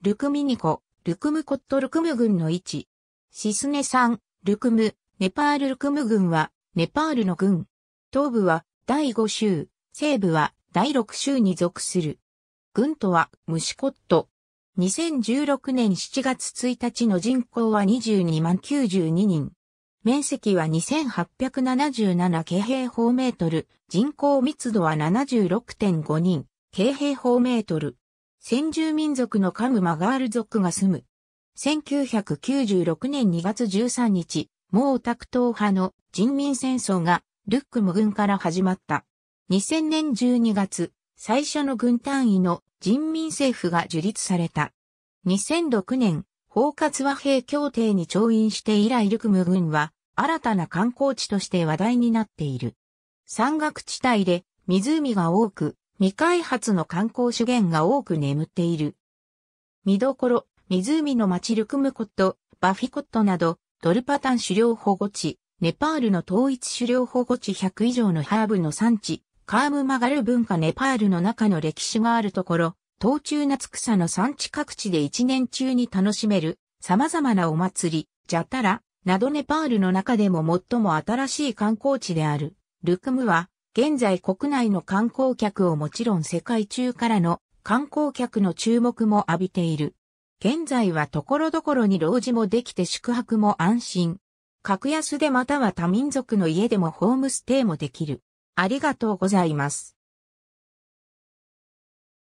ルクミニコ、ルクムコットルクム軍の位置。シスネ山、ルクム、ネパールルクム軍は、ネパールの軍。東部は第5州、西部は第6州に属する。軍とはムシコット。2016年7月1日の人口は22万92人。面積は2877京平方メートル、人口密度は76.5人、京平方メートル。先住民族のカムマガール族が住む。1996年2月13日、毛沢東派の人民戦争がルックム軍から始まった。2000年12月、最初の軍単位の人民政府が樹立された。2006年、包括和平協定に調印して以来ルクム軍は新たな観光地として話題になっている。山岳地帯で湖が多く、未開発の観光資源が多く眠っている。見どころ、湖の町ルクムコット、バフィコットなど、ドルパタン狩猟保護地、ネパールの統一狩猟保護地100以上のハーブの産地、カームマガル文化ネパールの中の歴史があるところ、東中夏草の産地各地で一年中に楽しめる様々なお祭り、ジャタラ、などネパールの中でも最も新しい観光地である。ルクムは現在国内の観光客をもちろん世界中からの観光客の注目も浴びている。現在はところどころに老子もできて宿泊も安心。格安でまたは多民族の家でもホームステイもできる。ありがとうございます。